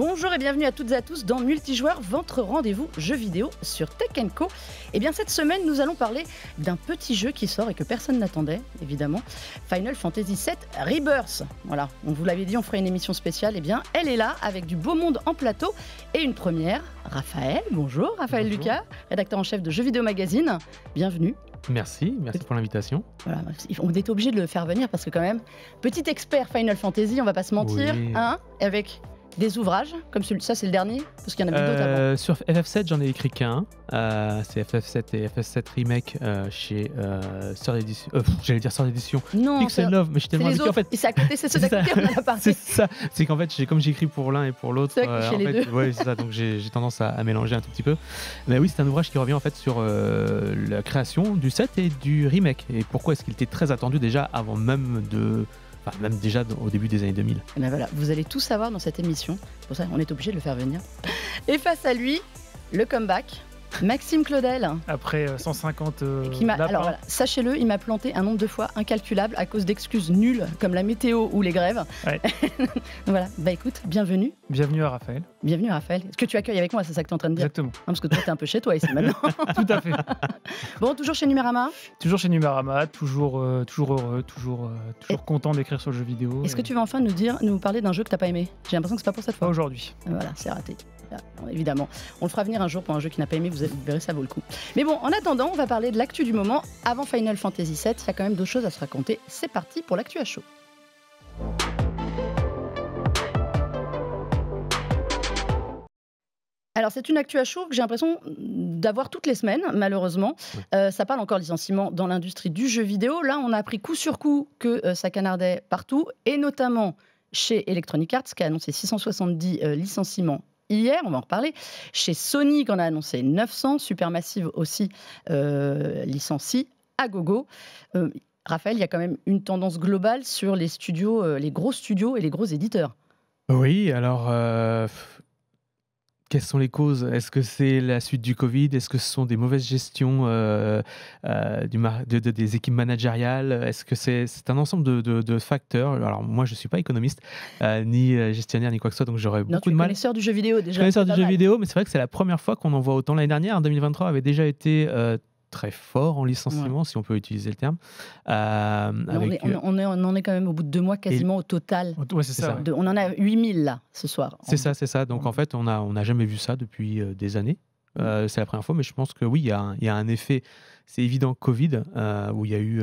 Bonjour et bienvenue à toutes et à tous dans Multijoueur, votre rendez-vous jeu vidéo sur Tech Co. Et eh bien cette semaine, nous allons parler d'un petit jeu qui sort et que personne n'attendait, évidemment, Final Fantasy VII Rebirth. Voilà, on vous l'avait dit, on ferait une émission spéciale. Et eh bien, elle est là avec du beau monde en plateau et une première, Raphaël. Bonjour, Raphaël Lucas, rédacteur en chef de Jeux Vidéo Magazine. Bienvenue. Merci, merci pour l'invitation. Voilà, on est obligé de le faire venir parce que quand même, petit expert Final Fantasy, on va pas se mentir, oui. hein, avec des ouvrages, comme celui ça c'est le dernier, parce qu'il y en d'autres avant. Euh, sur FF7, j'en ai écrit qu'un. Euh, c'est FF7 et FF7 Remake euh, chez Sœur d'édition. J'allais dire Sœur d'édition. Non, Pixel Love, mais j'étais en fait. c'est à côté, c'est C'est ça. C'est qu'en fait, comme j'écris pour l'un et pour l'autre, c'est ça. Donc j'ai tendance à, mélanger un tout petit peu. Mais oui, c'est un ouvrage qui revient en fait sur la création du set et du remake. Et pourquoi est-ce qu'il était très attendu déjà avant même de même déjà au début des années 2000. Eh ben vous allez tout savoir dans cette émission. Pour ça, on est obligé de le faire venir. Et face à lui, le comeback Maxime Claudel. Après 150 euh, euh, Alors sachez-le, il m'a planté un nombre de fois incalculable à cause d'excuses nulles comme la météo ou les grèves. Ouais. voilà, bah écoute, bienvenue. Bienvenue à Raphaël. Bienvenue à Raphaël. Est-ce que tu accueilles avec moi C'est ça que tu en train de dire Exactement. parce que toi, tu es un peu chez toi ici maintenant. Tout à fait. bon, toujours chez Numérama Toujours chez Numérama, toujours, euh, toujours heureux, toujours, toujours content d'écrire sur le jeu vidéo. Est-ce que tu vas enfin nous, dire, nous parler d'un jeu que t'as pas aimé J'ai l'impression que c'est pas pour cette fois. Pas aujourd'hui. Voilà, c'est raté. Ah, évidemment. On le fera venir un jour pour un jeu qui n'a pas aimé, vous verrez, ça vaut le coup. Mais bon, en attendant, on va parler de l'actu du moment. Avant Final Fantasy VII, il y a quand même d'autres choses à se raconter. C'est parti pour l'actu à chaud. Alors c'est une actu à chaud que j'ai l'impression d'avoir toutes les semaines, malheureusement. Euh, ça parle encore licenciement dans l'industrie du jeu vidéo. Là, on a appris coup sur coup que euh, ça canardait partout, et notamment chez Electronic Arts, qui a annoncé 670 euh, licenciements hier, on va en reparler. Chez Sony, qu'on a annoncé 900, Supermassive aussi euh, licencie à gogo. Euh, Raphaël, il y a quand même une tendance globale sur les studios, euh, les gros studios et les gros éditeurs. Oui, alors quelles sont les causes Est-ce que c'est la suite du Covid Est-ce que ce sont des mauvaises gestions euh, euh, du des équipes managériales Est-ce que c'est un ensemble de, de facteurs Alors, moi, je ne suis pas économiste, euh, ni gestionnaire, ni quoi que ce soit, donc j'aurais beaucoup de mal. Connaisseur du jeu vidéo, déjà. Connaisseur du jeu vidéo, mais c'est vrai que c'est la première fois qu'on en voit autant. L'année dernière, en 2023, avait déjà été très fort en licenciement, si on peut utiliser le terme. Euh, on, euh, on, en est quand même au bout de deux mois quasiment au total. on en a 8000 là ce soir. C'est ça, c'est ça. Donc en fait, on n'a on a jamais vu ça depuis euh, des années. Mm. c'est la première fois, mais je pense que oui, il y, a un, effet. C'est évident Covid, où il y a eu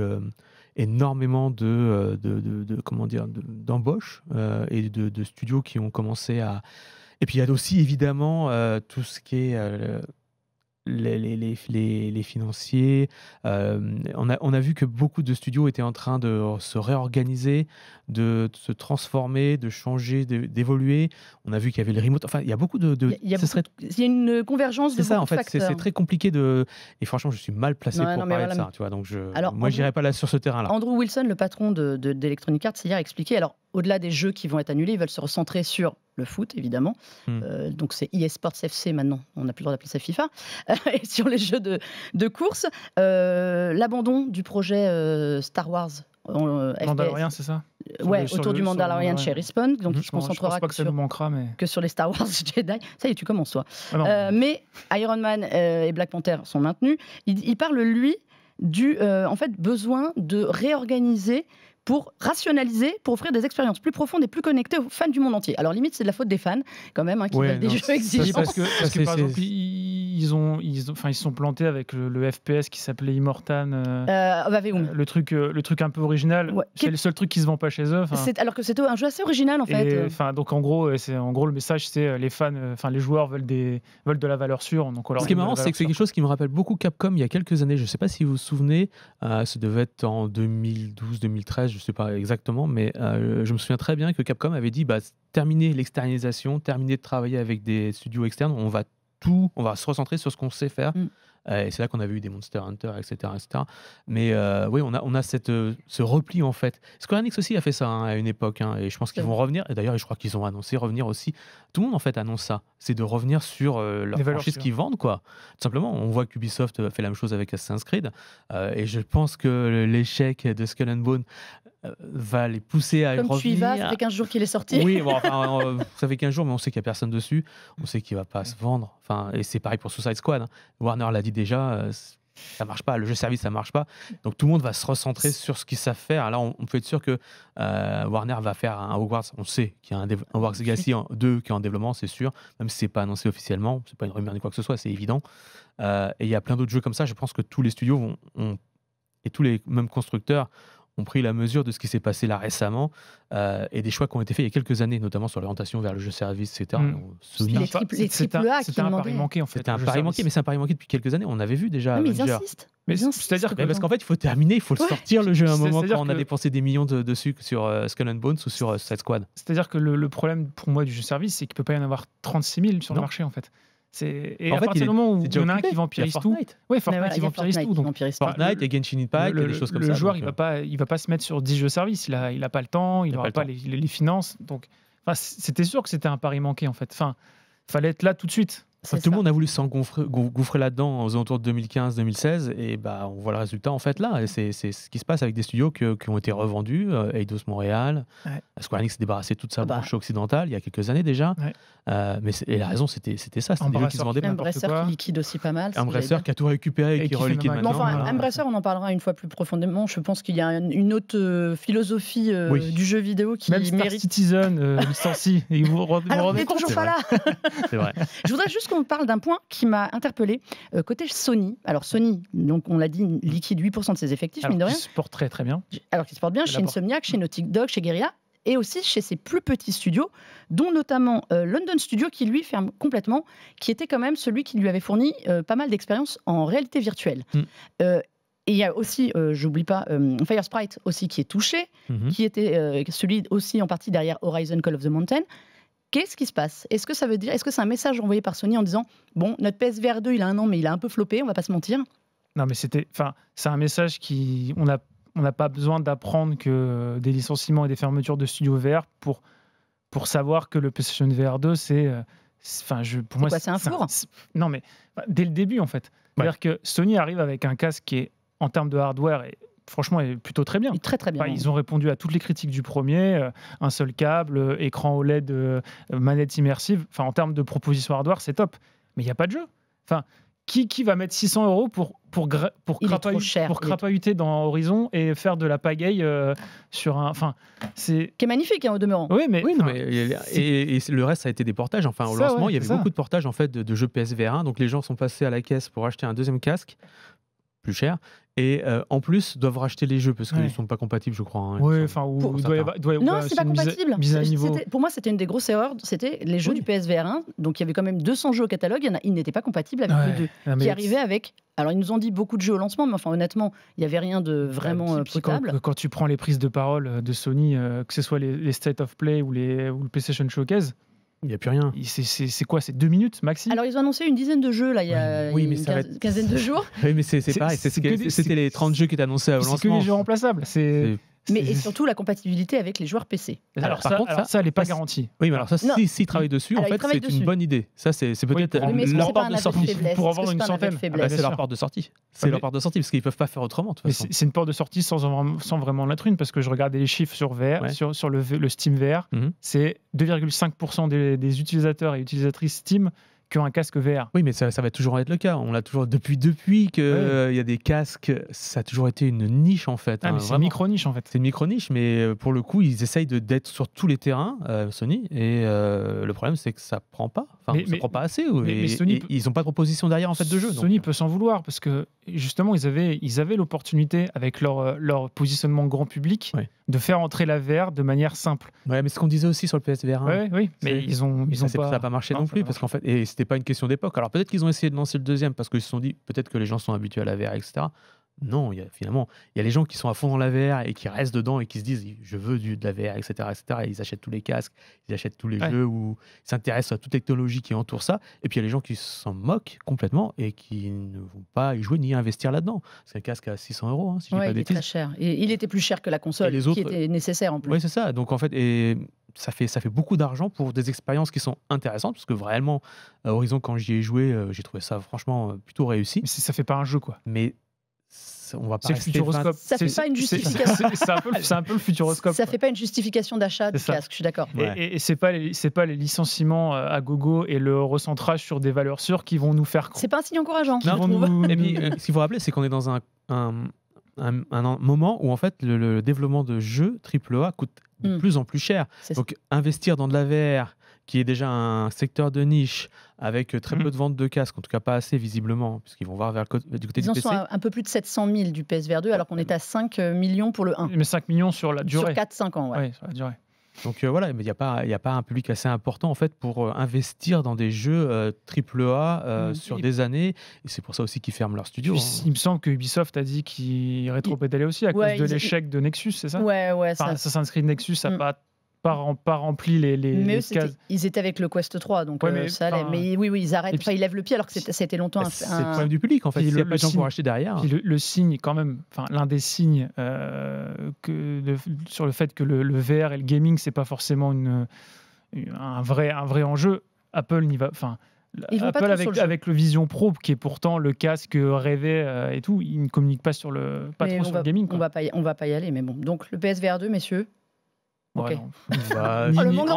énormément de, de, comment dire d'embauches et de, studios qui ont commencé à et puis il y a aussi évidemment tout ce qui est les, les, financiers. Euh, on, a, on, a, vu que beaucoup de studios étaient en train de se réorganiser, de, se transformer, de changer, d'évoluer. On a vu qu'il y avait le remote. Enfin, il y a beaucoup de. il, y a il, une convergence de. C'est ça, en fait. C'est très compliqué de. Et franchement, je suis mal placé pour parler de ça. Tu vois, donc je... Alors, moi, j'irai pas là sur ce terrain-là. Andrew Wilson, le patron d'Electronic de, Arts, hier expliqué. Alors, au-delà des jeux qui vont être annulés, ils veulent se recentrer sur le foot, évidemment. Hmm. Euh, donc c'est eSports FC maintenant, on n'a plus le droit d'appeler ça FIFA, et sur les jeux de, de course. Euh, l'abandon du projet euh, Star Wars. Mandalorian, c'est ça Ouais, autour du Mandalorian chez Respawn, donc mhm. il se concentrera que, sur, les Star Wars Jedi. Ça y est, tu commences, toi. Ah mais Iron Man et Black Panther sont maintenus. Il, il parle, lui, du en fait, besoin de réorganiser pour rationaliser, pour offrir des expériences plus profondes et plus connectées aux fans du monde entier. Alors limite, c'est de la faute des fans quand même, hein, qui veulent des jeux exigeants. Parce que, par exemple, ils ont, ils enfin, ils sont plantés avec le, FPS qui s'appelait Immortan. Euh, euh, bah, le truc, euh, le truc un peu original. qui C'est le seul truc qui se vend pas chez eux. Alors que c'est un jeu assez original en fait. Enfin, donc en gros, c'est en gros le message, c'est les fans, enfin les joueurs veulent des, veulent de la valeur sûre. Donc alors. Ce qui est marrant, c'est que c'est quelque chose qui me rappelle beaucoup Capcom il y a quelques années. Je sais pas si vous vous souvenez, ça devait être en 2012, 2013 je ne sais pas exactement, mais euh, je me souviens très bien que Capcom avait dit bah, terminer l'externalisation, terminer de travailler avec des studios externes, on va tout, on va se recentrer sur ce qu'on sait faire. Mm. Euh, et c'est là qu'on avait eu des Monster Hunter, etc. Mais euh, oui, on a, on a cette, euh, ce repli en fait. Square Enix aussi a fait ça hein, à une époque, hein, et je pense qu'ils vont revenir. Et d'ailleurs, je crois qu'ils ont annoncé revenir aussi. Tout le monde en fait annonce ça, c'est de revenir sur leur ce qu'ils vendent, quoi. Tout simplement, on voit qu'Ubisoft fait la même chose avec Assassin's Creed, et je pense que l'échec de Skull Bone euh, va les pousser à Comme revenir. tu y vas, ça fait 15 jours qu'il est sorti. Oui, euh, ça fait 15 jours, mais on sait qu'il n'y a personne dessus. On sait qu'il ne va pas se vendre. Enfin, et c'est pareil pour Suicide Squad. Hein. Warner l'a dit déjà, ça euh, ça marche pas. Le jeu service, ça marche pas. Donc tout le monde va se recentrer sur ce qu'ils savent faire. Là, on, peut être sûr que Warner va faire un Hogwarts. On sait qu'il y a un, Hogwarts Legacy 2 qui est en développement, c'est sûr. Même si c'est pas annoncé officiellement, c'est pas une rumeur ni quoi que ce soit, c'est évident. et il y a plein d'autres jeux comme ça. Je pense que tous les studios vont, et tous les mêmes constructeurs ont pris la mesure de ce qui s'est passé là récemment euh, et des choix qui ont été faits il y a quelques années, notamment sur l'orientation vers le jeu service, etc. Mm. C'était un, un, pari manqué en fait. un pari manqué, mais c'est un pari manqué depuis quelques années. On avait vu déjà. Ah, mais c'est-à-dire que parce qu'en fait, il faut terminer, il faut le sortir le jeu à un moment quand on a dépensé des millions de, dessus sur euh, Scan Bones ou sur Side euh, Squad. C'est-à-dire que le, problème pour moi du jeu service, c'est qu'il peut pas y en avoir 36 000 sur le marché en fait. C'est et en à fait, partir du moment où il y en a un qui vampirise tout, Fortnite. Fortnite, il vampirise tout, donc Fortnite, et Genshin Impact, le, des choses comme ça. Le joueur, il va euh. pas, il va pas se mettre sur 10 jeux service. Il a, il a pas le temps, il n'aura pas, les, les, finances. Donc, enfin, c'était sûr que c'était un pari manqué en fait. Enfin, fallait être là tout de suite tout le monde a voulu s'engouffrer là-dedans aux alentours de 2015-2016 et ben on voit le résultat en fait là. C'est ce qui se passe avec des studios qui ont été revendus, euh, Eidos Montréal, euh, Square Enix s'est débarrassé de toute sa ah bah. branche occidentale il y a quelques années déjà. Euh, mais et la raison c'était ça, c'était des jeux qui se vendaient pas. Bresser qui liquide aussi pas mal. un Bresser qui a tout récupéré et, qui, qui reliquide maintenant. un enfin, on en parlera une fois plus profondément. Je pense qu'il y a une autre philosophie du jeu vidéo qui Même mérite. Citizen euh, licencie vous, toujours pas là. C'est vrai. Je voudrais juste on parle d'un point qui m'a interpellé euh, côté Sony Alors Sony, donc on l'a dit, liquide 8% de ses effectifs, alors, mine de rien. Qui se porte très très bien. Alors qui se porte bien chez Insomniac, chez Naughty Dog, chez Guerrilla et aussi chez ses plus petits studios, dont notamment euh, London Studio qui lui ferme complètement, qui était quand même celui qui lui avait fourni euh, pas mal d'expériences en réalité virtuelle. Hmm. et il y a aussi, j'oublie pas, Firesprite aussi qui est touché, mhm. qui était celui aussi en partie derrière Horizon Call of the Mountain. Qu'est-ce qui se passe Est-ce que ça veut dire Est-ce que c'est un message envoyé par Sony en disant bon, notre PSVR 2, il a un an, mais il a un peu floppé, on va pas se mentir Non, mais c'était, enfin, c'est un message qui, on n'a on n'a pas besoin d'apprendre que des licenciements et des fermetures de studios VR pour pour savoir que le PlayStation VR 2, euh, c'est, enfin, je, pour moi, c'est un four. Non, mais bah, dès le début en fait, c'est-à-dire que Sony arrive avec un casque qui est en termes de hardware et franchement, est plutôt très bien. Très, très bien. ils ont répondu à toutes les critiques du premier. Euh, un seul câble, euh, écran OLED, euh, manette immersive. Enfin, en termes de proposition hardware, c'est top. Mais il n'y a pas de jeu. Enfin, qui, qui va mettre 600 euros pour, pour, pour, pour dans Horizon et faire de la pagaille sur un. Enfin, c'est. Qui est magnifique, hein, au demeurant. Oui, mais. Oui, et, le reste, ça a été des portages. Enfin, au lancement, il y avait beaucoup de portages en fait, de, de jeux PSVR 1. Donc, les gens sont passés à la caisse pour acheter un deuxième casque plus cher et euh, en plus doivent racheter les jeux parce qu'ils ne sont pas compatibles, je crois. Hein, oui, enfin, ou doit, non, c'est pas compatible. Pour moi, c'était une des grosses erreurs. C'était les jeux du PSVR 1. Donc, il y avait quand même 200 jeux au catalogue. Il, n'était ils n'étaient pas compatibles avec les deux, qui arrivaient avec. Alors, ils nous ont dit beaucoup de jeux au lancement, mais enfin, honnêtement, il n'y avait rien de bah, vraiment euh, Quand, quand, tu prends les prises de parole euh, de Sony, que ce soit les, les, State of Play ou, les, ou le PlayStation Showcase, il n'y a plus rien. C'est quoi C'est deux minutes maxi Alors, ils ont annoncé une dizaine de jeux, là, il y a une quinzaine, de jours. oui, mais c'est pareil. C'était les 30 jeux qui étaient annoncés à lancement. C'est que les jeux remplaçables. C'est mais et surtout la compatibilité avec les joueurs PC. Alors, ça, par contre, ça, n'est pas garanti. Oui, mais alors ça, s'ils si, travaillent dessus, en fait, c'est une bonne idée. Ça, c'est peut-être leur porte de sortie. Pour en vendre une centaine, ah bah, c'est leur porte de sortie. C'est leur porte de sortie, parce qu'ils ne peuvent pas faire autrement. c'est une porte de sortie sans, sans vraiment la trune, parce que je regardais les chiffres sur, sur, sur le, Steam VR. Mhm. C'est 2,5% des, des utilisateurs et utilisatrices Steam qu'un casque VR. Oui, mais ça, va toujours être le cas. On l'a toujours depuis depuis que euh, il y a des casques, ça a toujours été une niche en fait. Ah, hein, c'est une micro niche en fait. C'est une micro niche, mais euh, pour le coup, ils essayent d'être sur tous les terrains, euh, Sony. Et le problème, c'est que ça prend pas mais, on mais, pas assez. ils n'ont pas de proposition derrière en fait de jeu. Sony peut s'en vouloir parce que justement ils avaient ils avaient l'opportunité avec leur euh, leur positionnement grand public de faire entrer la VR de manière simple. Ouais, mais ce qu'on disait aussi sur le PSVR. Hein. oui, mais ils ont ils pas... ça n'a pas marché non, plus parce qu'en fait et c'était pas une question d'époque. Alors peut-être qu'ils ont essayé de lancer le deuxième parce qu'ils se sont dit peut-être que les gens sont habitués à la VR etc. Non, il y a, finalement, il y a les gens qui sont à fond dans la VR et qui restent dedans et qui se disent je veux du, de la VR, etc., etc. ils achètent tous les casques, ils achètent tous les jeux ou ils s'intéressent à toute technologie qui entoure ça. Et puis il y a les gens qui s'en moquent complètement et qui ne vont pas y jouer ni investir là-dedans. C'est un casque à 600 euros, hein, si je pas il très cher. Et il était plus cher que la console, qui était nécessaire en plus. Oui, c'est ça. Donc en fait, et ça fait, ça fait beaucoup d'argent pour des expériences qui sont intéressantes, parce que vraiment, Horizon, quand j'y ai joué, euh, j'ai trouvé ça franchement euh, plutôt réussi. Mais si ça fait pas un jeu, quoi. Mais futuroscope. Ça fait pas une justification. C'est un, peu le futuroscope. Ça fait pas une justification d'achat de casque, je suis d'accord. Et, et, n'est c'est pas c'est pas les licenciements euh, à gogo et le recentrage sur des valeurs sûres qui vont nous faire. C'est pas un signe encourageant. ce qu'il faut rappeler, c'est qu'on est dans un, un, moment où en fait le, développement de jeux AAA coûte de hmm. plus en plus cher. Donc investir dans de la VR qui est déjà un secteur de niche avec euh, très mmh. peu de ventes de casques, en tout cas pas assez visiblement, puisqu'ils vont voir vers du côté du PC. Ils sont un peu plus de 700 000 du PSVR 2, alors qu'on est à 5 euh, millions pour le 1. Mais 5 millions sur la durée. Sur 4-5 ans, ouais. Oui, Donc euh, voilà, mais il n'y a, pas, a pas un public assez important en fait pour investir dans des jeux triple AAA mmh. sur des années. Et c'est pour ça aussi qu'ils ferment leur studio. Hein. Il me semble que Ubisoft a dit qu'ils rétropédalaient aussi à cause de l'échec de Nexus, c'est ça Ouais, ouais. ça... s'inscrit Nexus n'a mmh. pas pas, rempli les, mais cases. Ils étaient avec le Quest 3, donc euh, mais, ça allait. mais oui, oui, ils arrêtent. enfin, ils lèvent le pied alors que c'était longtemps. Bah, c'est un... le problème du public, en fait. Il n'y a pas de gens pour acheter derrière. le, signe, quand même, l'un des signes euh, que, sur le fait que le, VR et le gaming, c'est pas forcément une, un, vrai, un vrai enjeu. Apple n'y va. Enfin, Apple avec, le Vision Pro, qui est pourtant le casque rêvé euh, et tout, il ne communique pas sur le, pas trop sur le gaming. On va pas va pas y aller, mais bon. Donc le PSVR 2, messieurs, Bah, oh, le monde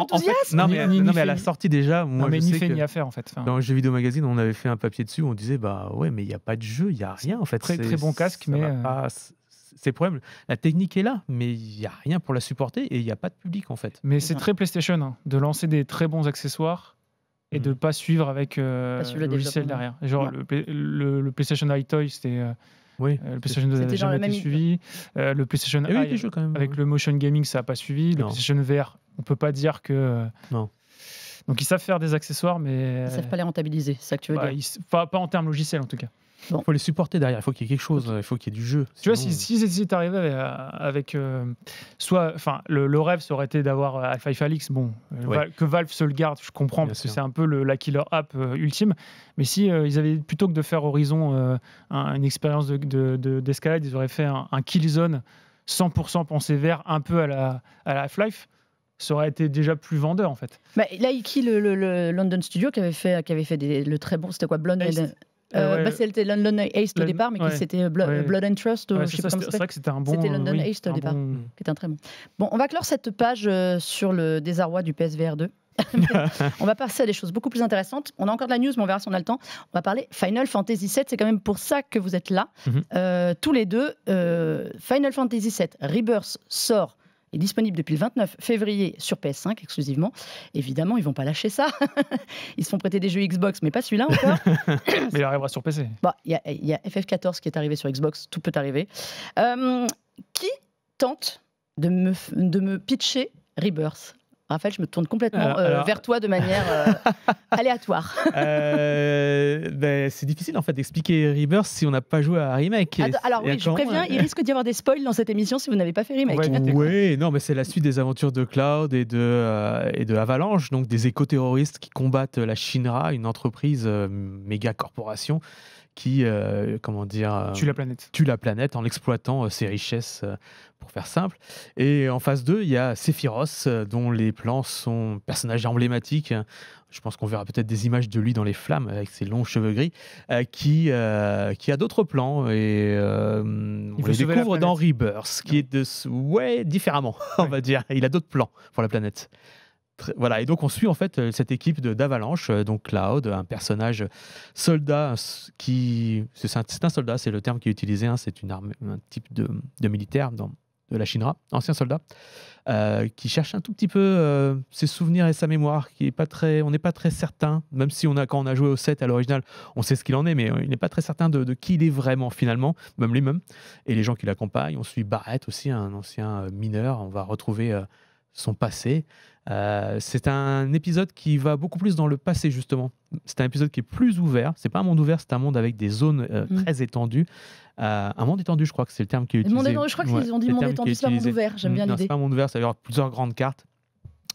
non, mais, à la sortie déjà, moi, mais ni fait ni à faire en fait. dans le jeu vidéo magazine, on avait fait un papier dessus où on disait bah ouais, mais il n'y a pas de jeu, il n'y a rien en fait. Très, très bon casque, mais euh, c'est problème. La technique est là, mais il n'y a rien pour la supporter et il n'y a pas de public en fait. Mais c'est très PlayStation hein, de lancer des très bons accessoires et de mm. de pas suivre avec euh, le logiciel derrière. Genre le, PlayStation iToy, Toy, c'était euh, oui. Euh, le PlayStation 2 n'a jamais été suivi. Euh, le PlayStation oui, avec le motion gaming, ça n'a pas suivi. Le PlayStation VR, on peut pas dire que. Euh, non. Donc ils savent faire des accessoires, mais. Ils savent pas les rentabiliser, c'est ça que tu veux bah, dire pas, pas en termes logiciels en tout cas. Il faut les supporter derrière, il faut qu'il y ait quelque chose, il faut qu'il y ait du jeu. Tu vois, si, c'était arrivé avec. Euh, euh, soit, le, rêve, ça aurait été d'avoir Half-Life euh, Alix, bon, que Valve se le garde, je comprends, parce que c'est un peu le, la killer app ultime. Mais si ils avaient, plutôt que de faire Horizon une expérience d'escalade, ils auraient fait un, Killzone 100% pensé vert, un peu à la, à la Half-Life ça aurait été déjà plus vendeur en fait. mais bah, là, qui le, London Studio qui avait fait, qui avait fait le très bon, c'était quoi Blonde euh, euh, bah, c'était London Ace au départ, mais c'était euh, Blood, and Trust. c'est vrai que c'était un bon. London Ace au départ, qui était un très bon. Bon, on va clore cette page sur le désarroi du PSVR 2. on va passer à des choses beaucoup plus intéressantes. On a encore de la news, mais on verra si on a le temps. On va parler Final Fantasy VII. C'est quand même pour ça que vous êtes là, mhm. tous les deux. Final Fantasy VII Rebirth sort est disponible depuis le 29 février sur PS5 exclusivement. Évidemment, ils vont pas lâcher ça. ils se font prêter des jeux Xbox, mais pas celui-là encore. mais il arrivera sur PC. Bah, il y, a FF14 qui est arrivé sur Xbox, tout peut arriver. Euh, qui tente de me, de me pitcher Rebirth Raphaël, je me tourne complètement euh, vers toi de manière euh, aléatoire. Euh, ben, c'est difficile en fait d'expliquer Rebirth si on n'a pas joué à Remake. Ah, alors je préviens, il risque d'y avoir des spoils dans cette émission si vous n'avez pas fait Remake. Oui, non, mais c'est la suite des aventures de Cloud et de, et de Avalanche, donc des éco-terroristes qui combattent la Shinra, une entreprise méga corporation qui, euh, comment dire, euh, tue la planète. Tue la planète en exploitant euh, ses richesses, pour faire simple. Et en phase 2, il y a Sephiroth, dont les plans sont personnages emblématiques. Je pense qu'on verra peut-être des images de lui dans les flammes avec ses longs cheveux gris, qui, qui a d'autres plans et on découvre dans Rebirth, qui est de ouais différemment, on va dire. Il a d'autres plans pour la planète voilà, et donc on suit en fait euh, cette équipe d'Avalanche, euh, donc Cloud, un personnage soldat qui. C'est un, soldat, c'est le terme qui est utilisé, hein, c'est une arme, un type de, militaire dans, de la Shinra, ancien soldat, euh, qui cherche un tout petit peu ses souvenirs et sa mémoire, qui est pas très, on n'est pas très certain, même si on a, quand on a joué au 7 à l'original, on sait ce qu'il en est, mais il n'est pas très certain de, qui il est vraiment finalement, même lui-même, et les gens qui l'accompagnent. On suit Barrett aussi, un ancien mineur, on va retrouver son passé. Euh, c'est un épisode qui va beaucoup plus dans le passé justement. C'est un épisode qui est plus ouvert. C'est pas un monde ouvert, c'est un monde avec des zones euh, mm. très étendues. Euh, un monde étendu, je crois que c'est le terme qui est utilisé. je crois qu'ils ont dit monde étendu, c'est pas un monde ouvert. J'aime mm, bien l'idée. C'est pas un monde ouvert, ça veut dire plusieurs grandes cartes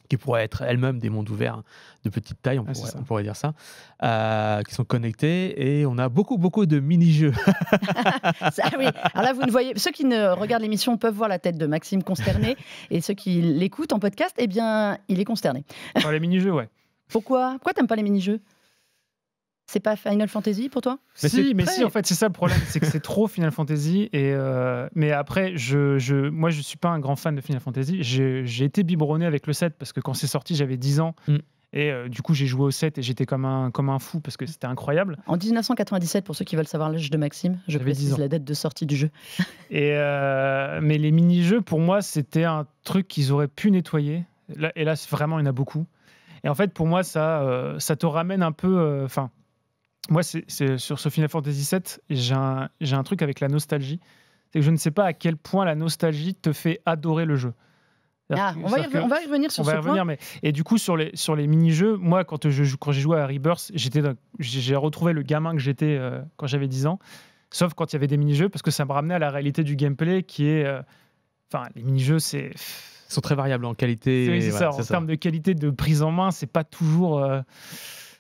qui pourraient être elles-mêmes des mondes ouverts de petite taille, on, ah, pourrait, dire ça, euh, qui sont connectés. Et on a beaucoup, beaucoup de mini-jeux. Alors là, vous ne voyez, ceux qui ne regardent l'émission peuvent voir la tête de Maxime consterné, et ceux qui l'écoutent en podcast, eh bien, il est consterné. les mini-jeux, ouais. Pourquoi Pourquoi t'aimes pas les mini-jeux c'est pas Final Fantasy pour toi mais Si, mais si, en fait, c'est ça le problème, c'est que c'est trop Final Fantasy. Et euh, mais après, je, je, moi, je suis pas un grand fan de Final Fantasy. J'ai été biberonné avec le 7 parce que quand c'est sorti, j'avais 10 ans. Mm. Et euh, du coup, j'ai joué au 7 et j'étais comme un, comme un fou parce que c'était incroyable. En 1997, pour ceux qui veulent savoir l'âge de Maxime, je précise la date de sortie du jeu. et euh, mais les mini-jeux, pour moi, c'était un truc qu'ils auraient pu nettoyer. et là, vraiment, il y en a beaucoup. Et en fait, pour moi, ça, ça te ramène un peu. Enfin, moi, c'est sur ce Final Fantasy VII, j'ai un, truc avec la nostalgie. C'est que je ne sais pas à quel point la nostalgie te fait adorer le jeu. Ah, on, va revenir sur on ce point. Mais, et du coup, sur les, sur les mini-jeux, moi, quand j'ai joué à Rebirth, j'ai retrouvé le gamin que j'étais euh, quand j'avais 10 ans, sauf quand il y avait des mini-jeux, parce que ça me ramenait à la réalité du gameplay qui est... Euh, enfin, les mini-jeux, c'est... Ils sont très variables en qualité. C'est ça, en termes de qualité de prise en main, c'est pas toujours... Euh,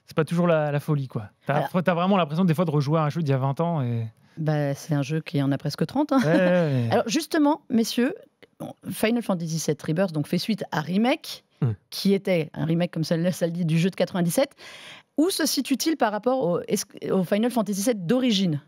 c'est pas toujours la, folie, quoi. T'as as vraiment l'impression des fois de rejouer à un jeu d'il y a 20 ans et. Bah, c'est un jeu qui en a presque 30. Hein. Alors justement, messieurs, Final Fantasy VII Rebirth donc fait suite à remake, hmm. qui était un remake comme ça, le dit du jeu de 97. Où se situe-t-il par rapport au, au Final Fantasy VII d'origine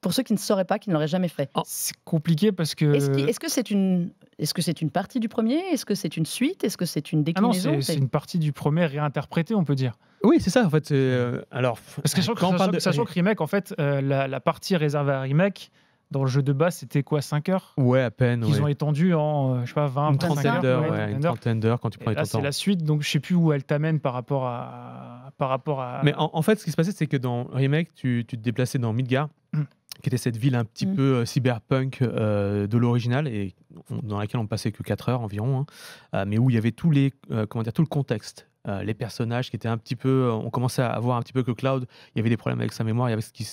pour ceux qui ne sauraient pas, qui ne l'auraient jamais fait oh, C'est compliqué parce que. Est-ce que c'est une. Est-ce que c'est une partie du premier Est-ce que c'est une suite Est-ce que c'est une ah déclinaison c'est une partie du premier réinterprétée, on peut dire. Oui, c'est ça, en fait. Euh, alors, Parce que sachant, de... que Remake, en fait, euh, la, partie réservée à Remake, dans le jeu de base, c'était quoi 5 heures Ouais, à peine. Ils ont étendu en, euh, je sais pas, 20, une heures. une trentaine d'heures quand tu prends les Là, c'est la suite, donc je sais plus où elle t'amène par rapport à. Par rapport à... Mais en, fait, ce qui se passait, c'est que dans Remake, tu, te déplaçais dans Midgar. Mm qui était cette ville un petit mm. peu euh, cyberpunk euh, de l'original et dans laquelle on passait que 4 heures environ, hein. euh, mais où il y avait tous les, comment dire, tout le contexte. les personnages qui étaient un petit peu. On commençait à voir un petit peu que Cloud, il y avait des problèmes avec sa mémoire, il y avait ce qui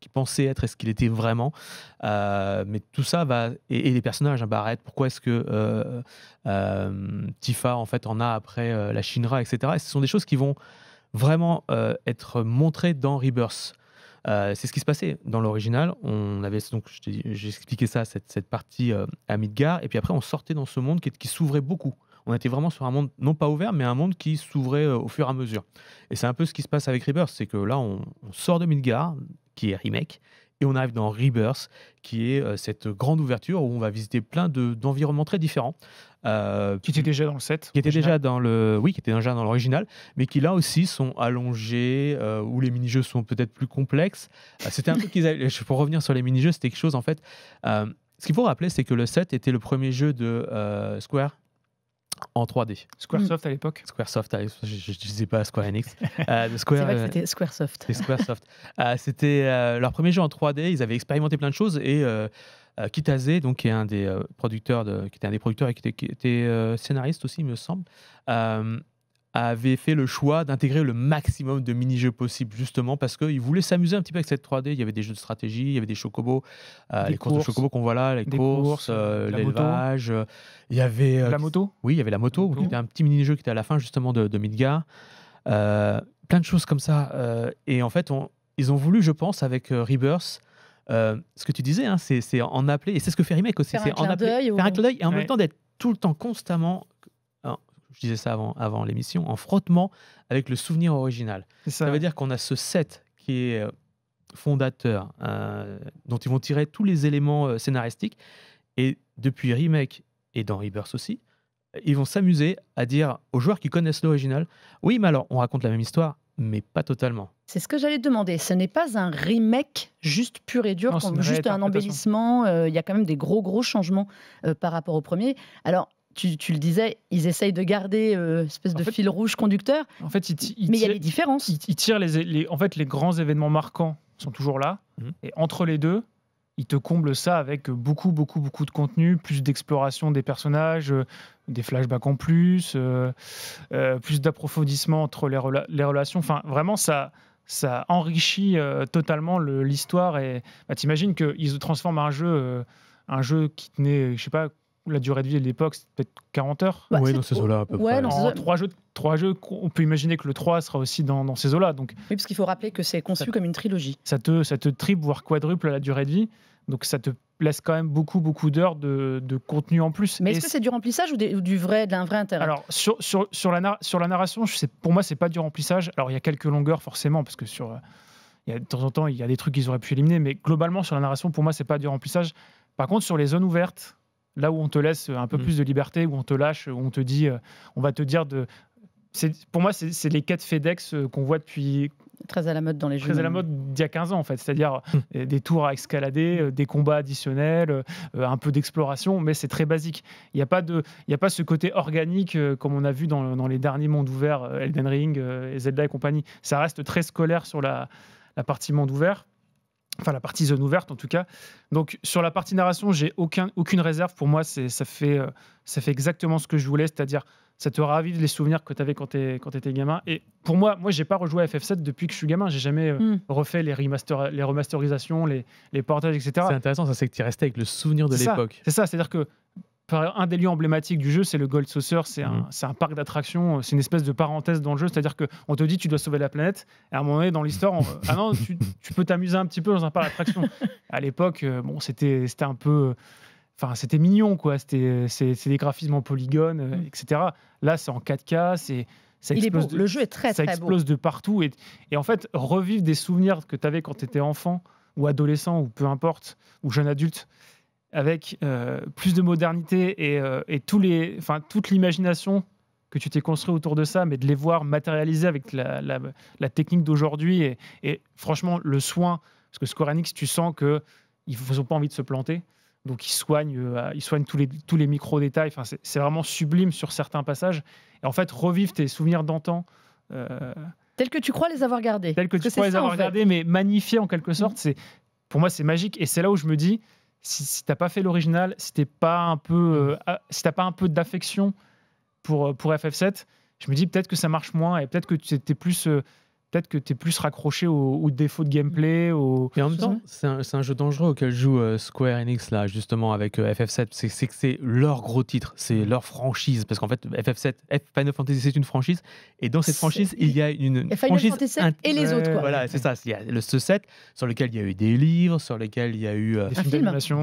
qu'il pensait être et ce qu'il était vraiment. mais tout ça va. Et, les personnages, hein, Barrett, pourquoi est-ce que Tifa, en fait, en a après la Shinra, etc. ce sont des choses qui vont vraiment être montrées dans Rebirth. Euh, c'est ce qui se passait dans l'original. On avait donc j'ai expliqué ça cette, partie euh, à Midgar et puis après on sortait dans ce monde qui, s'ouvrait beaucoup. On était vraiment sur un monde non pas ouvert mais un monde qui s'ouvrait euh, au fur et à mesure. Et c'est un peu ce qui se passe avec Rebirth, c'est que là on, sort de Midgar qui est remake et on arrive dans Rebirth qui est cette grande ouverture où on va visiter plein d'environnements très différents euh, qui était déjà dans le set. Qui était déjà dans le, oui, qui était déjà dans l'original, mais qui là aussi sont allongés, ou euh, où les mini-jeux sont peut-être plus complexes. Euh, c'était un truc qu'ils avaient. Pour revenir sur les mini-jeux, c'était quelque chose en fait. ce qu'il faut rappeler, c'est que le set était le premier jeu de Square en 3D. Squaresoft à l'époque Squaresoft, je ne disais pas Square Enix. c'était Squaresoft. c'était leur premier jeu en 3D, ils avaient expérimenté plein de choses et euh, Kitase, donc, qui est un des euh, producteurs, qui était un des producteurs et qui était, euh, scénariste aussi, il me semble, avait fait le choix d'intégrer le maximum de mini-jeux possibles, justement parce qu'il voulait s'amuser un petit peu avec cette 3D. Il y avait des jeux de stratégie, il y avait des chocobos, les courses, de chocobos qu'on voit là, les courses, l'élevage. il y avait. la moto Oui, il y avait la moto, qui était un petit mini-jeu qui était à la fin, justement, de, de Midgar. plein de choses comme ça. et en fait, ils ont voulu, je pense, avec Rebirth, euh, ce que tu disais, hein, c'est en appeler, et c'est ce que fait Remake aussi, c'est en appeler, faire un clin et en même temps d'être tout le temps constamment, je disais ça avant, l'émission, en frottement avec le souvenir original. Ça. veut dire qu'on a ce set qui est euh, fondateur, euh, dont ils vont tirer tous les éléments scénaristiques, et depuis Remake et dans Rebirth aussi, ils vont s'amuser à dire aux joueurs qui connaissent l'original, oui, mais alors on raconte la même histoire, mais pas totalement. C'est ce que j'allais te demander. Ce n'est pas un remake juste pur et dur, comme juste un embellissement. Euh, il y a quand même des gros, gros changements euh, par rapport au premier. Alors, tu, le disais, ils essayent de garder euh, espèce de fil rouge conducteur. En fait, mais il y a des différences. Ils, les, en fait, les grands événements marquants sont toujours là. Mhm. Et entre les deux, il te comble ça avec beaucoup, beaucoup, beaucoup de contenu, plus d'exploration des personnages, euh, des flashbacks en plus, euh, euh, plus d'approfondissement entre les, relations. Enfin, vraiment, ça, ça enrichit totalement l'histoire. Et bah, t'imagines qu'ils se transforment un jeu, un jeu qui tenait, je sais pas, la durée de vie de l'époque, c'était peut-être 40 heures. oui, dans ces eaux-là, à peu près. trois jeux, trois jeux, on peut imaginer que le 3 sera aussi dans, ces eaux-là. Donc... Oui, parce qu'il faut rappeler que c'est conçu comme une trilogie. Ça te, ça te triple, voire quadruple la durée de vie. Donc ça te laisse quand même beaucoup, beaucoup d'heures de, contenu en plus. Mais est-ce que c'est du remplissage ou, du vrai, d'un vrai intérêt Alors, sur, la, sur la narration, je pour moi, c'est pas du remplissage. Alors, il y a quelques longueurs, forcément, parce que sur, il y a, de temps en temps, il y a des trucs qu'ils auraient pu éliminer, mais globalement, sur la narration, pour moi, c'est pas du remplissage. Par contre, sur les zones ouvertes, Là où on te laisse un peu mm. plus de liberté, où on te lâche, où on te dit, euh, on va te dire de. Pour moi, c'est les quêtes FedEx euh, qu'on voit depuis Très à la mode dans les jeux. Très à la mode d'il y a 15 ans, en fait. C'est-à-dire mm. euh, des tours à escalader, des combats additionnels, un peu d'exploration, mais c'est très basique. Il n'y a, pas de, a pas ce côté organique comme on a vu dans, les derniers mondes ouverts, Elden Ring, Zelda et compagnie. Ça reste très scolaire sur la, la partie monde ouvert. Enfin, la partie zone ouverte, en tout cas. Donc, sur la partie narration, j'ai aucun, aucune réserve. Pour moi, ça fait, euh, ça fait exactement ce que je voulais, c'est-à-dire ça te ravive les souvenirs que tu avais quand tu étais gamin. Et pour moi, moi, j'ai pas rejoué à FF7 depuis que je suis gamin. J'ai jamais euh, hmm. refait les, les remasterisations, les, les portages, etc. C'est intéressant, ça, c'est que tu restais avec le souvenir de l'époque. C'est ça, c'est-à-dire que un des lieux emblématiques du jeu, c'est le Gold Saucer. C'est un, mhm. parc d'attractions. Euh, c'est une espèce de parenthèse dans le jeu. C'est-à-dire qu'on te dit, tu dois sauver la planète. Et à un moment donné, dans l'histoire, ah tu, peux t'amuser un petit peu dans un parc d'attractions. à l'époque, euh, bon, c'était un peu. Enfin, c'était mignon, quoi. C'était des graphismes en polygone, euh, mhm. etc. Là, c'est en 4K. C'est. le jeu est très, ça explose de partout. Et, et, en fait, revivre des souvenirs que tu avais quand tu étais enfant ou adolescent ou peu importe, ou jeune adulte, avec euh, plus de modernité euh, et, tous les, enfin, toute l'imagination que tu t'es construit autour de ça, mais de les voir matérialiser avec la, technique d'aujourd'hui et, franchement le soin, parce que Scoranix, tu sens que ils n'ont pas envie de se planter, donc ils soignent, euh, soignent tous les, tous les micro détails. Enfin, c'est vraiment sublime sur certains passages. Et en fait, revivre tes souvenirs d'antan. Tels que tu crois les avoir gardés. Tels que tu crois les avoir gardés, mais magnifiés en quelque sorte. Mmh. C'est Pour moi, c'est magique. Et c'est là où je me dis, si, t'as pas fait l'original, si pas un peu, euh, ah, t'as pas un peu d'affection pour, euh, pour FF7, je me dis peut-être que ça marche moins et peut-être que tu étais plus euh, peut-être que tu es plus raccroché aux, défaut défauts de gameplay. au Et en même temps, c'est un, jeu dangereux auquel joue euh, Square Enix, là, justement, avec euh, FF7. C'est que c'est leur gros titre, c'est leur franchise. Parce qu'en fait, FF7, Final Fantasy, c'est une franchise. Et dans cette franchise, il y a une. franchise et les autres, Voilà, c'est ça. Il y a le, ce set sur lequel il y a eu des livres, sur lequel il y a eu. Euh,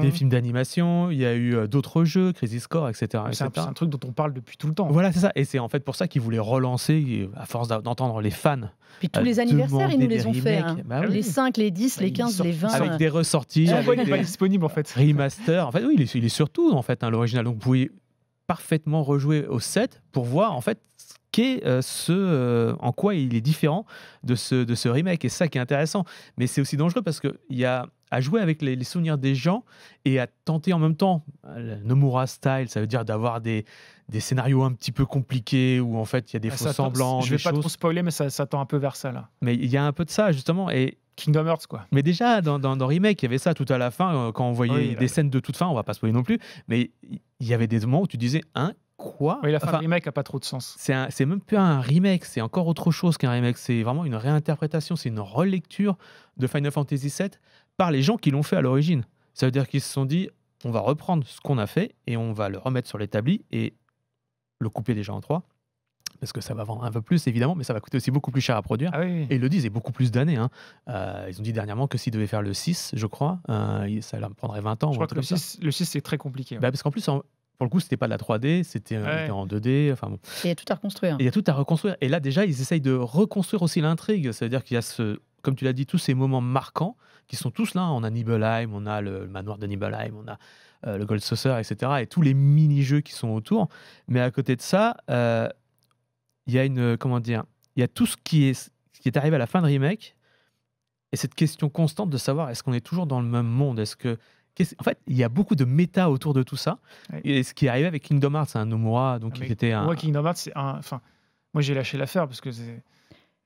des films d'animation. il y a eu d'autres jeux, Crisis Core, etc. C'est un, truc dont on parle depuis tout le temps. Voilà, c'est ça. Et c'est en fait pour ça qu'ils voulaient relancer, à force d'entendre les fans les anniversaires, ils nous les ont fait. Hein. Bah les 5, les 10, bah, les 15, les 20. Avec des ressorties. pas disponible en fait. Remaster. En fait, oui, il est, il surtout en fait hein, l'original. Donc vous pouvez parfaitement rejouer au 7 pour voir en fait qu'est euh, ce euh, en quoi il est différent de ce de ce remake et ça qui est intéressant mais c'est aussi dangereux parce que il y a à jouer avec les, souvenirs des gens et à tenter en même temps euh, Nomura style ça veut dire d'avoir des des scénarios un petit peu compliqués où en fait il y a des ah, faux semblants. Je vais pas trop spoiler, mais ça, tend un peu vers ça là. Mais il y a un peu de ça justement. Et, Kingdom Hearts, quoi. Mais déjà, dans, dans, Remake, il y avait ça tout à la fin, euh, quand on voyait des scènes de toute fin, on va pas spoiler non plus, mais il y avait des moments où tu disais, hein, quoi Oui, la fin de Remake a pas trop de sens. C'est même plus un remake, c'est encore autre chose qu'un remake, c'est vraiment une réinterprétation, c'est une relecture de Final Fantasy VII par les gens qui l'ont fait à l'origine. Ça veut dire qu'ils se sont dit, on va reprendre ce qu'on a fait et on va le remettre sur l'établi et le couper déjà en trois, parce que ça va vendre un peu plus évidemment, mais ça va coûter aussi beaucoup plus cher à produire. Ah et ils le disent, et beaucoup plus d'années. Hein. Euh, ils ont dit dernièrement que s'ils devaient faire le 6, je crois, euh, ça leur prendrait 20 ans. Je crois que le 6, c'est très compliqué. Bah, parce qu'en plus, pour le coup, c'était pas de la 3D, euh, c'était en 2D. Enfin bon. Il y a tout à reconstruire. Il y a tout à reconstruire. Et là, déjà, ils essayent de reconstruire aussi l'intrigue. C'est-à-dire qu'il y a ce, comme tu l'as dit, tous ces moments marquants qui sont tous là. On a Nibelheim, on a le, le manoir de Nibelheim, on a euh, le Gold Saucer, etc., et tous les mini-jeux qui sont autour. Mais à côté de ça, euh, il y a une, comment dire, il y a tout ce qui est, ce qui est arrivé à la fin de remake, et cette question constante de savoir est-ce qu'on est toujours dans le même monde, est-ce que en fait, il y a beaucoup de méta autour de tout ça. Et ce qui est arrivé avec Kingdom Hearts, c'est un hein, donc ah, était un. Moi, Kingdom Hearts, c'est Enfin, moi, j'ai lâché l'affaire parce que c'est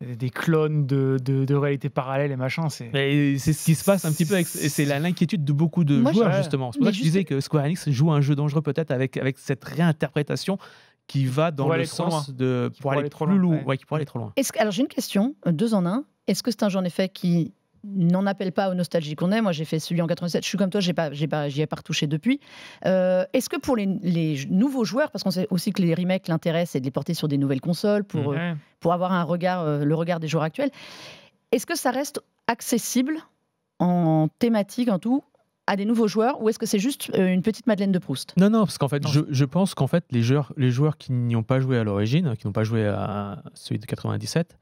des clones de, de, de, réalité parallèle et machin. C'est ce qui se passe un petit peu. Avec, et c'est l'inquiétude de beaucoup de joueurs, justement. C'est pour ça que je disais que Square Enix joue un jeu dangereux, peut-être, avec, avec cette réinterprétation qui va dans le sens de. pour aller, trop loin. qui pourrait aller trop loin. alors, j'ai une question, euh, deux en un. Est-ce que c'est un jeu, en effet, qui n'en appelle pas aux nostalgies qu'on est. Moi, j'ai fait celui en 87. Je suis comme toi, j'ai pas, j'ai pas, j'y ai pas retouché depuis. Euh, est-ce que pour les, les nouveaux joueurs, parce qu'on sait aussi que les remakes l'intérêt, c'est de les porter sur des nouvelles consoles pour, euh, pour avoir un regard, euh, le regard des joueurs actuels. Est-ce que ça reste accessible en thématique, en tout, à des nouveaux joueurs ou est-ce que c'est juste une petite Madeleine de Proust Non, non, parce qu'en fait, je, je, pense qu'en fait, les joueurs, les joueurs qui n'y ont pas joué à l'origine, qui n'ont pas joué à celui de 97,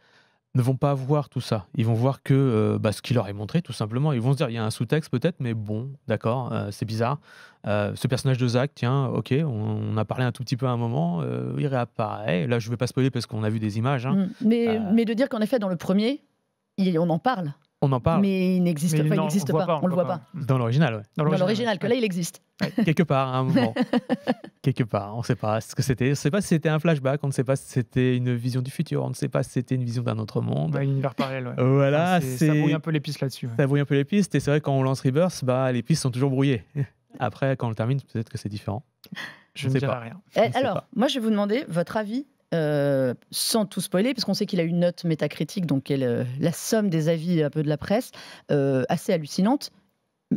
ne vont pas voir tout ça. Ils vont voir que euh, bah, ce qui leur est montré, tout simplement. Ils vont se dire, il y a un sous-texte peut-être, mais bon, d'accord, euh, c'est bizarre. Euh, ce personnage de Zach, tiens, ok, on, a parlé un tout petit peu à un moment, il réapparaît. Là, je ne vais pas spoiler parce qu'on a vu des images. Hein. Mm. Mais, de dire qu'en effet, dans le premier, on en parle. On en parle. Mais il n'existe pas. On, le voit pas. Dans l'original, Dans l'original, que là, il existe. quelque part, à un moment. quelque part, on ne sait pas ce que c'était. On ne sait pas si c'était un flashback, on ne sait pas si c'était une vision du futur, on ne sait pas si c'était une vision d'un autre monde. un univers parallèle, ouais. Voilà. ça brouille un peu les pistes là-dessus. Ça brouille un peu les pistes. Et c'est vrai, quand on lance Reverse, bah, les pistes sont toujours brouillées. Après, quand on le termine, peut-être que c'est différent. Je ne sais pas. rien. Eh, alors, moi, je vais vous demander votre avis euh, sans tout spoiler, parce qu'on sait qu'il a une note métacritique, donc elle, euh, la somme des avis un peu de la presse, euh, assez hallucinante.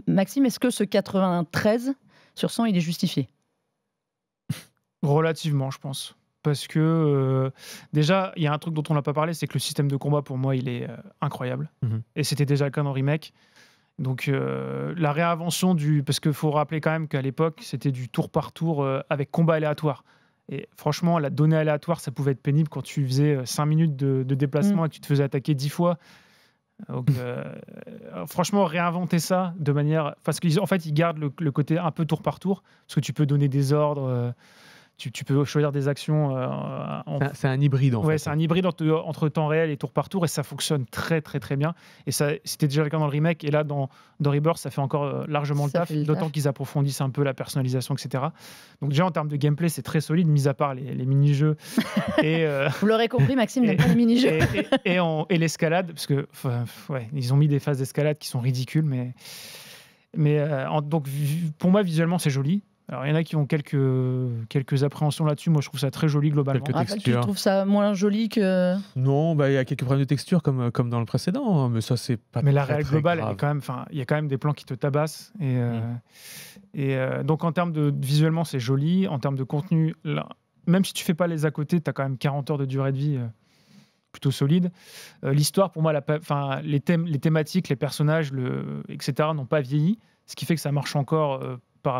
Maxime, est-ce que ce 93 sur 100, il est justifié Relativement, je pense. Parce que déjà, il y a un truc dont on n'a pas parlé, c'est que le système de combat, pour moi, il est incroyable. Mhm. Et c'était déjà le cas dans Remake. Donc la réinvention du... Parce qu'il faut rappeler quand même qu'à l'époque, c'était du tour par tour avec combat aléatoire. Et franchement, la donnée aléatoire, ça pouvait être pénible quand tu faisais 5 euh, minutes de, déplacement mm. et que tu te faisais attaquer 10 fois. Donc, euh, euh, franchement, réinventer ça de manière. Parce qu'en fait, ils gardent le, côté un peu tour par tour, parce que tu peux donner des ordres tu, peux choisir des actions. Euh, c'est un hybride en ouais, fait. c'est un hybride entre, temps réel et tour par tour et ça fonctionne très très très bien. Et ça, c'était déjà le cas dans le remake et là dans, dans Rebirth, ça fait encore euh, largement le taf, d'autant qu'ils approfondissent un peu la personnalisation, etc. Donc déjà en termes de gameplay, c'est très solide, mis à part les, mini-jeux. Euh, Vous l'aurez compris, Maxime n'aime pas les mini-jeux. Et, et, l'escalade, parce que ils ont mis des phases d'escalade qui sont ridicules, mais mais euh, donc pour moi visuellement c'est joli alors, il y en a qui ont quelques, quelques appréhensions là-dessus. Moi, je trouve ça très joli globalement. Ah, bah, tu trouves ça moins joli que. Non, bah, il y a quelques problèmes de texture comme, comme dans le précédent, hein, mais ça, c'est pas. Mais la réelle globale, est quand même, il y a quand même des plans qui te tabassent. Et, euh, mm. et euh, donc, en termes de. Visuellement, c'est joli. En termes de contenu, même si tu fais pas les à côté, tu as quand même 40 heures de durée de vie. Euh, plutôt solide. L'histoire, pour moi, enfin, les, thèmes, les thématiques, les personnages, le, etc., n'ont pas vieilli, ce qui fait que ça marche encore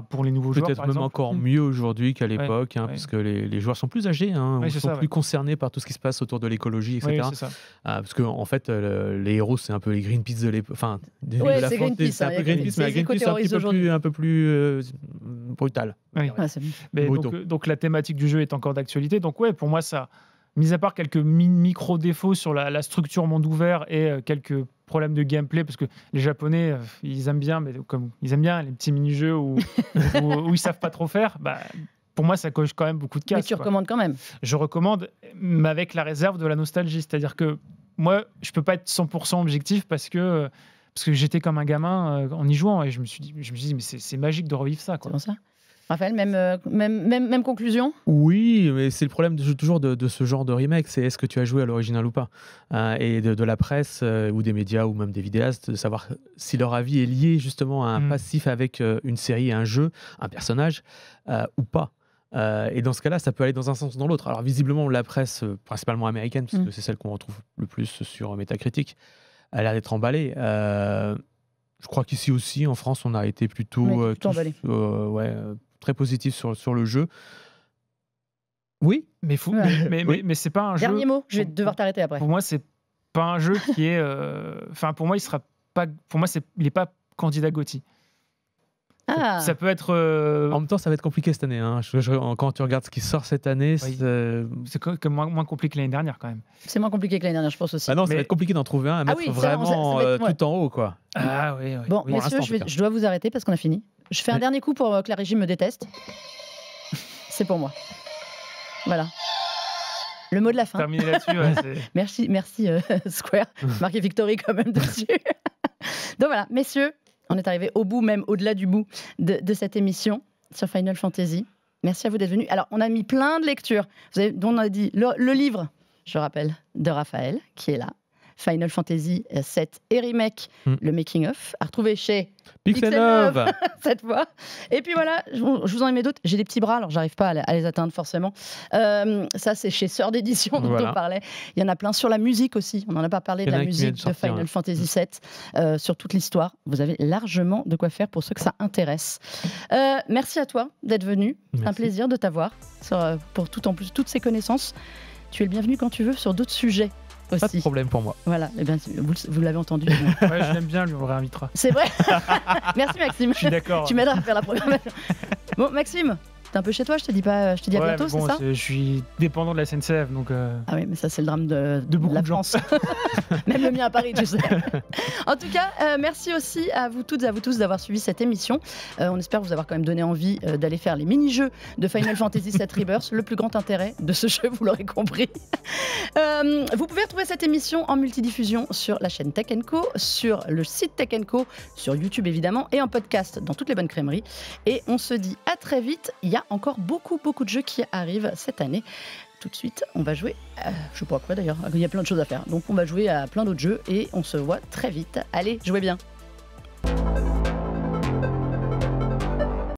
pour les nouveaux joueurs. Peut-être même encore mieux aujourd'hui qu'à l'époque, hein, puisque les, joueurs sont plus âgés, hein, sont plus concernés par tout ce qui se passe autour de l'écologie, etc. Ah, parce que en fait, les héros, c'est un peu les Greenpeace de l'époque, enfin, de la Greenpeace, c'est un peu Greenpeace, mais Greenpeace un plus, un peu plus euh, brutal. Euh, donc, la thématique du jeu est encore d'actualité. Donc ouais, pour moi ça. Mis à part quelques micro défauts sur la, la structure monde ouvert et euh, quelques problème de gameplay parce que les Japonais, euh, ils aiment bien, mais comme ils aiment bien les petits mini-jeux où, où, ils savent pas trop faire, bah, pour moi, ça coche quand même beaucoup de cas. Mais tu recommandes quand même Je recommande, mais avec la réserve de la nostalgie. C'est-à-dire que moi, je peux pas être 100% objectif parce que parce que j'étais comme un gamin euh, en y jouant et je me suis dit, je me dis mais c'est magique de revivre ça. comment ça Raphaël, euh, même, même, même, conclusion Oui, mais c'est le problème de, toujours de, ce genre de remake, c'est est-ce que tu as joué à l'original ou pas euh, Et de, la presse euh, ou des médias ou même des vidéastes, de savoir si leur avis est lié justement à un mm. passif avec une série, un jeu, un personnage ou pas. et dans ce cas-là, ça peut aller dans un sens ou dans l'autre. Alors visiblement, la presse, principalement américaine, parce mm. que c'est celle qu'on retrouve le plus sur Metacritic, a l'air d'être emballée. je crois qu'ici aussi, en France, on a été plutôt, oui, ouais, très positif sur, sur le jeu. Oui, mais fou. Mais, mais, mais c'est pas un jeu. Dernier mot, je vais devoir t'arrêter après. Pour moi, c'est pas un jeu qui est. Euh, enfin, pour moi, il sera pas. Pour moi, c'est il n'est pas candidat Gauthier Ah. Ça peut être. Euh, en même temps, ça va être compliqué cette année. Hein. quand tu regardes ce qui sort cette année, c'est euh, moins, compliqué que l'année dernière quand même. C'est moins compliqué que l'année dernière, je pense aussi. Ah non, ça va être compliqué d'en trouver un à ah mettre vraiment tout en haut, quoi. Ah oui. oui. Bon, messieurs, je dois vous arrêter parce qu'on a fini. Je fais un dernier coup pour euh, que la régie me déteste. C'est pour moi. Voilà. Le mot de la fin. Terminé là-dessus. merci, merci euh, Square. Marqué victorie quand même dessus. Donc voilà, messieurs, on est arrivé au bout, même au-delà du bout de, cette émission sur Final Fantasy. Merci à vous d'être venus. Alors, on a mis plein de lectures, vous avez, on a dit le livre, je rappelle, de Raphaël, qui est là, Final Fantasy VII et Remake, hmm. le making of, à retrouver chez Pixel cette fois. Et puis voilà, je, vous en ai mis d'autres. J'ai des petits bras, alors j'arrive pas à, les atteindre forcément. Euh, ça, c'est chez Sœur d'édition dont on parlait. Il y en a plein sur la musique aussi. On n'en a pas parlé de la musique de Final Fantasy VII, hmm. euh, sur toute l'histoire. Vous avez largement de quoi faire pour ceux que ça intéresse. Euh, merci à toi d'être venu. C'est un plaisir de t'avoir pour tout en plus toutes ces connaissances. Tu es le bienvenu quand tu veux sur d'autres sujets aussi. Pas de problème pour moi. Voilà, eh bien, vous, l'avez entendu. ouais, je l'aime bien, on le réinvitera. C'est vrai Merci Maxime. Je suis d'accord. tu m'aideras à faire la programmation. Bon, Maxime, T'es un peu chez toi, je te dis pas, je te dis à bientôt, c'est ça Je suis dépendant de la SNCF, donc. Euh, ah oui, mais ça c'est le drame de, beaucoup de la France. Même le mien à Paris, tu sais. en tout cas, euh, merci aussi à vous toutes et à vous tous d'avoir suivi cette émission. Euh, on espère vous avoir quand même donné envie d'aller faire les mini-jeux de Final Fantasy VII Rebirth. Le plus grand intérêt de ce jeu, vous l'aurez compris. vous pouvez retrouver cette émission en multidiffusion sur la chaîne Tech Co, sur le site Tech Co, sur YouTube évidemment, et en podcast dans toutes les bonnes crémeries. Et on se dit à très vite encore beaucoup, beaucoup de jeux qui arrivent cette année. Tout de suite, on va jouer, je sais pas quoi d'ailleurs, il y a plein de choses à faire. Donc on va jouer à plein d'autres jeux et on se voit très vite. Allez, jouez bien.